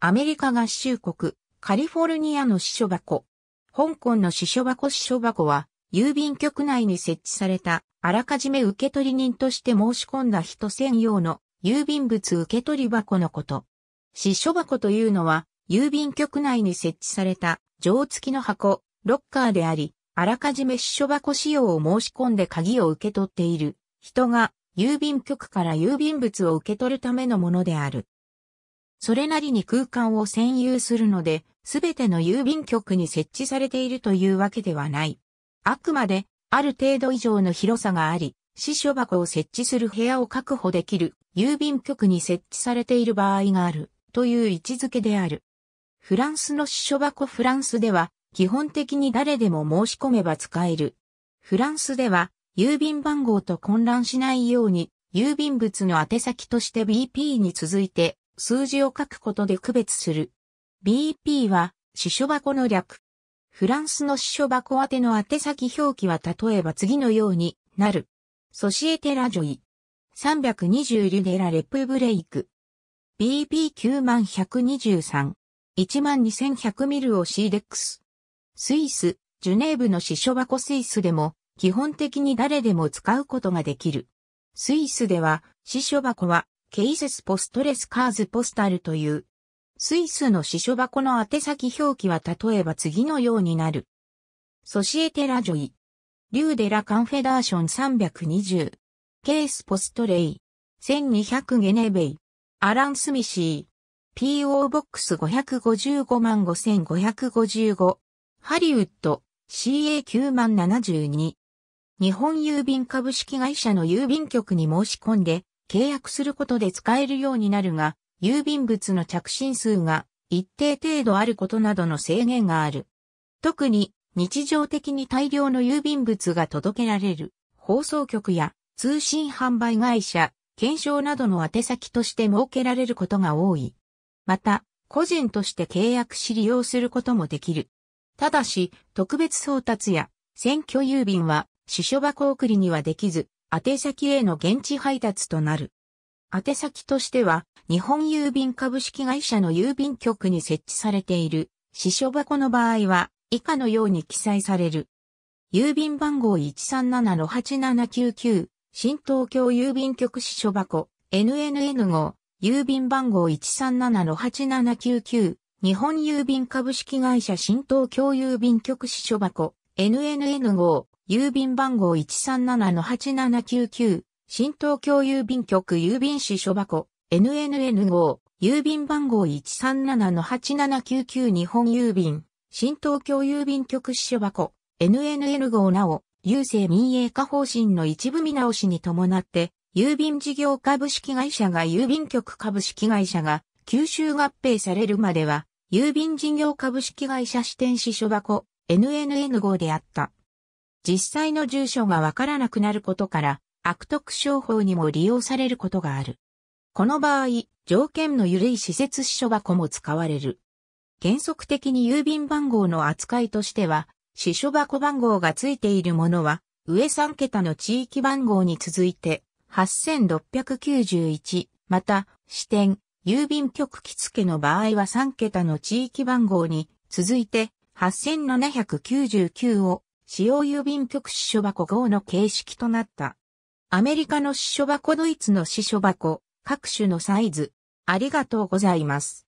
アメリカ合衆国、カリフォルニアの支所箱。香港の支所箱支所箱は、郵便局内に設置された、あらかじめ受取人として申し込んだ人専用の郵便物受取箱のこと。支所箱というのは、郵便局内に設置された、錠付きの箱、ロッカーであり、あらかじめ支所箱使用を申し込んで鍵を受け取っている人が、郵便局から郵便物を受け取るためのものである。それなりに空間を占有するので、すべての郵便局に設置されているというわけではない。あくまで、ある程度以上の広さがあり、支所箱を設置する部屋を確保できる郵便局に設置されている場合があるという位置づけである。フランスの支所箱フランスでは基本的に誰でも申し込めば使える。フランスでは郵便番号と混乱しないように郵便物の宛先として BP に続いて数字を書くことで区別する。BP は、支書箱の略。フランスの支書箱宛ての宛先表記は例えば次のようになる。ソシエテラジョイ。320リュデラレプブレイク。BP9123。12100ミルを c デックススイス、ジュネーブの支書箱スイスでも、基本的に誰でも使うことができる。スイスでは、支書箱はケイセスポストレスカーズポスタルという、スイスの支所箱の宛先表記は例えば次のようになる。ソシエテラジョイ、リューデラカンフェダーション320、ケースポストレイ、1200ゲネベイ、アラン・スミシー、PO ボックス555万5555、ハリウッド、CA9 万72。日本郵便株式会社の郵便局に申し込んで、契約することで使えるようになるが、郵便物の着信数が一定程度あることなどの制限がある。特に日常的に大量の郵便物が届けられる放送局や通信販売会社、検証などの宛先として設けられることが多い。また、個人として契約し利用することもできる。ただし、特別送達や選挙郵便は、支所箱送りにはできず、宛先への現地配達となる。宛先としては、日本郵便株式会社の郵便局に設置されている、支所箱の場合は、以下のように記載される。郵便番号137-8799、新東京郵便局支所箱、NNN 号、郵便番号137-8799、日本郵便株式会社新東京郵便局支所箱、NNN 号、郵便番号137-8799、新東京郵便局郵便支所箱、NNN 号、郵便番号137-8799日本郵便、新東京郵便局支所箱、NNN 号なお、郵政民営化方針の一部見直しに伴って、郵便事業株式会社が郵便局株式会社が吸収合併されるまでは、郵便事業株式会社支店支所箱 NNN 号であった。実際の住所がわからなくなることから、悪徳商法にも利用されることがある。この場合、条件の緩い施設支所箱も使われる。原則的に郵便番号の扱いとしては、支所箱番号が付いているものは、上3桁の地域番号に続いて、8691、また、支店、郵便局着付の場合は3桁の地域番号に続いて、8799を使用郵便局支所箱号の形式となった。アメリカの支所箱ドイツの支所箱、各種のサイズ。ありがとうございます。